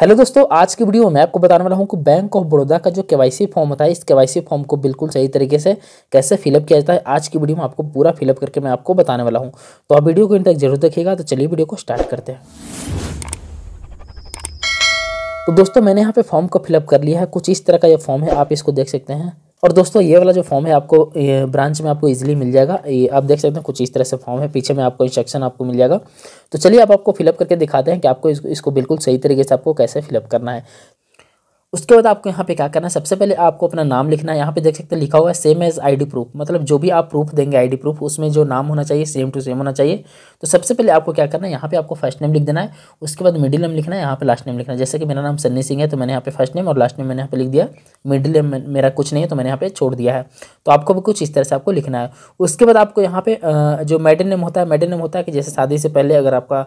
hello दोस्तों आज की वीडियो में आपको बताने वाला हूँ कि बैंक ऑफ बड़ौदा का जो केवाईसी फॉर्म होता है इस केवाईसी फॉर्म को बिल्कुल सही तरीके से कैसे फिलअप किया जाता है आज की वीडियो में आपको पूरा फिलअप करके मैं आपको बताने वाला हूँ तो आप वीडियो को इन तक जरूर देखिएगा तो चलिए वीडियो को स्टार्ट करते हैं तो दोस्तों मैंने यहाँ पे फॉर्म को फिलअप कर लिया है कुछ इस तरह का यह फॉर्म है आप इसको देख सकते हैं और दोस्तों ये वाला जो फॉर्म है आपको ब्रांच में आपको इजीली मिल जाएगा ये आप देख सकते हैं कुछ इस तरह से फॉर्म है पीछे में आपको इंस्ट्रक्शन आपको मिल जाएगा तो चलिए आप आपको फिलअप करके दिखाते हैं कि आपको इसको, इसको बिल्कुल सही तरीके से आपको कैसे फिलअप करना है उसके बाद आपको यहाँ पे क्या करना है सबसे पहले आपको अपना नाम लिखना है यहाँ पे देख सकते हैं लिखा हुआ है सेम एज आईडी प्रूफ मतलब जो भी आप प्रूफ देंगे आईडी प्रूफ उसमें जो नाम होना चाहिए सेम टू सेम होना चाहिए तो सबसे पहले आपको क्या करना है यहाँ पे आपको फर्स्ट नेम लिख देना है उसके बाद मिडिल नेम लिखना है यहाँ पे लास्ट नेम लिखना है जैसे कि मेरा नाम सन्नी सिंह है तो मैंने यहाँ पे फर्स्ट नेम और लास्ट नेम मैंने यहाँ पे लिख दिया मिडिल नेम मेरा कुछ नहीं है तो मैंने यहाँ पे छोड़ दिया है तो आपको भी कुछ इस तरह से आपको लिखना है उसके बाद आपको यहाँ पे जो मेडन नेम होता है मेडन नेम होता है कि जैसे शादी से पहले अगर आपका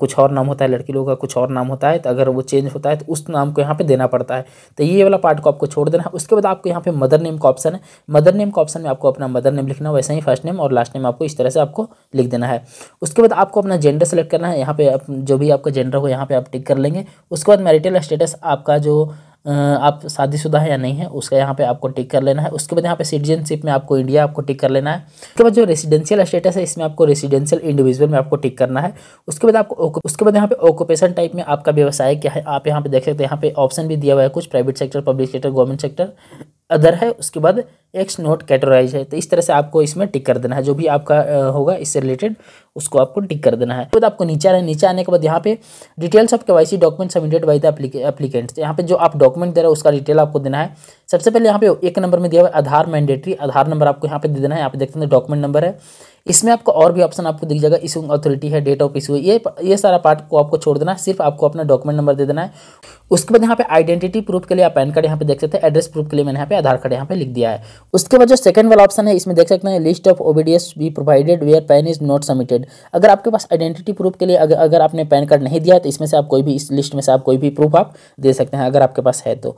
कुछ और नाम होता है लड़की लोगों का कुछ और नाम होता है तो अगर वो चेंज होता है तो उस नाम को यहाँ पे देना पड़ता है तो ये वाला पार्ट को आपको छोड़ देना है उसके बाद आपको यहाँ पे मदर नेम का ऑप्शन है मदर नेम का ऑप्शन में आपको अपना मदर नेम लिखना है वैसे ही फर्स्ट नेम और लास्ट नेम आपको इस तरह से आपको लिख देना है उसके बाद आपको अपना जेंडर सेलेक्ट करना है यहाँ पे आप जो भी आपका जेंडर हो यहाँ पे आप टिक कर लेंगे उसके बाद मैरिटल स्टेटस आपका जो आप शादीशुदा है या नहीं है उसका यहाँ पे आपको टिक कर लेना है उसके बाद यहाँ पे सिटीजनशिप में आपको इंडिया आपको टिक कर लेना है उसके बाद जो रेसिडेंशियल स्टेटस है इसमें आपको रेसिडेंशियल इंडिविजुअल में आपको टिक करना है उसके बाद आपको उसके बाद यहाँ पे ऑक्यूपेशन टाइप में आपका व्यवसाय क्या है आप यहाँ पे देख सकते हैं यहाँ पे ऑप्शन भी दिया हुआ है कुछ private sector public sector government sector other है उसके बाद एक्स नॉट कैटोराइज है तो इस तरह से आपको इसमें टिक कर देना है जो भी आपका होगा इससे रिलेटेड उसको आपको टिक कर देना है तो आपको नीचे आना नीचे आने के बाद यहाँ पे डिटेल्स ऑफ के डॉक्यूमेंट सबमिटेड बाई द यहाँ पे जो आप डॉक्यूमेंट दे रहे हो उसका डिटेल आपको देना है सबसे पहले यहाँ पे एक नंबर में दिया हुआ आधार मैंडेटरी आधार नंबर आपको यहाँ पे दे देना है यहाँ पे देखते हैं डॉक्यूमेंट नंबर है इसमें आपको और भी ऑप्शन आपको दिख जाएगा इशूंग अथॉरिटी है डेट ऑफ इशू ये ये सारा पार्ट को आपको छोड़ देना है सिर्फ आपको अपना डॉक्यूमेंट नंबर दे देना है उसके बाद यहाँ पे आइडेंटिटी प्रूफ के लिए आप पैन कार्ड यहाँ पे देख सकते हैं एड्रेस प्रूफ के लिए मैंने यहाँ पे आधार कार्ड यहाँ पे लिख दिया है उसके बाद जो सेकंड वाला ऑप्शन है इसमें देख सकते हैं list of OVDs be provided where PAN is not submitted अगर आपके पास आइडेंटिटी प्रूफ के लिए अगर अगर आपने पैन कार्ड नहीं दिया है तो इसमें से आप कोई भी इस लिस्ट में से आप कोई भी प्रूफ आप दे सकते हैं अगर आपके पास है तो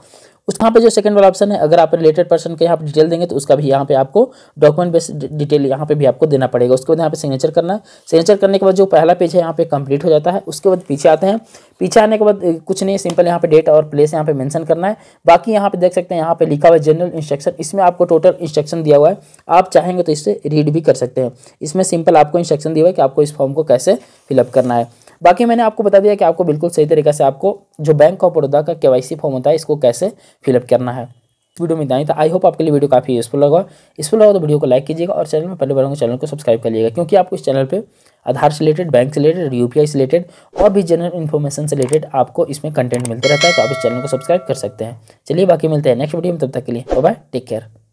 उस वहाँ पे जो सेकंड वाला ऑप्शन है अगर आप रिलेटेड पर्सन के यहाँ पर डिटेल देंगे तो उसका भी यहाँ पे आपको डॉक्यूमेंट बेस डिटेल यहाँ पे भी आपको देना पड़ेगा उसके बाद यहाँ पे सिग्नेचर करना है सिग्नेचर करने के बाद जो पहला पेज है यहाँ पे कंप्लीट हो जाता है उसके बाद पीछे आते हैं पीछे आने के बाद कुछ नहीं सिंपल यहाँ पे डेट और प्लेस यहाँ पे मैंशन करना है बाकी यहाँ पे देख सकते हैं यहाँ पे लिखा हुआ है जनरल इंस्ट्रक्शन इसमें आपको टोटल इंस्ट्रक्शन दिया हुआ है आप चाहेंगे तो इससे रीड भी कर सकते हैं इसमें सिंपल आपको इंस्ट्रक्शन दिया हुआ है कि आपको इस फॉर्म को कैसे फिलअप करना है बाकी मैंने आपको बता दिया कि आपको बिल्कुल सही तरीके से आपको जो बैंक ऑफ बड़ौदा का के फॉर्म होता है इसको कैसे फिलअप करना है वीडियो में दाएँ तो आई होप आपके लिए वीडियो काफ़ी यूजफुल लगा यूजफुल लगा तो वीडियो को लाइक कीजिएगा और चैनल में पहले बार चैनल को सब्सक्राइब कर लीजिएगा क्योंकि आपको इस चैनल पे आधार से रिलेटेड बैंक से रिलेटेड यूपीआई से रिलेटेड और भी जनरल इन्फॉर्मेशन से रिलेटेड आपको इसमें कंटेंट मिलता रहता है तो आप इस चैनल को सब्सक्राइब कर सकते हैं चलिए बाकी मिलते हैं नेक्स्ट वीडियो में तब तक के लिए बाय टेक केयर